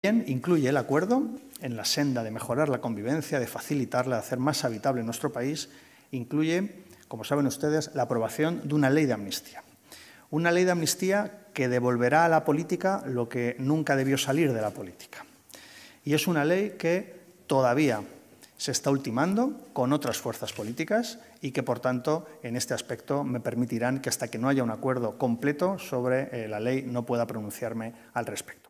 También incluye el acuerdo en la senda de mejorar la convivencia, de facilitarla, de hacer más habitable nuestro país, incluye, como saben ustedes, la aprobación de una ley de amnistía. Una ley de amnistía que devolverá a la política lo que nunca debió salir de la política. Y es una ley que todavía se está ultimando con otras fuerzas políticas y que, por tanto, en este aspecto me permitirán que hasta que no haya un acuerdo completo sobre eh, la ley no pueda pronunciarme al respecto.